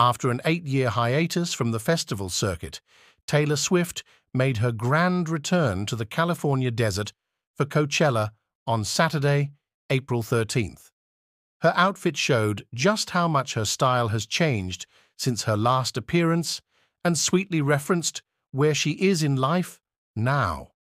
After an eight-year hiatus from the festival circuit, Taylor Swift made her grand return to the California desert for Coachella on Saturday, April 13th. Her outfit showed just how much her style has changed since her last appearance and sweetly referenced where she is in life now.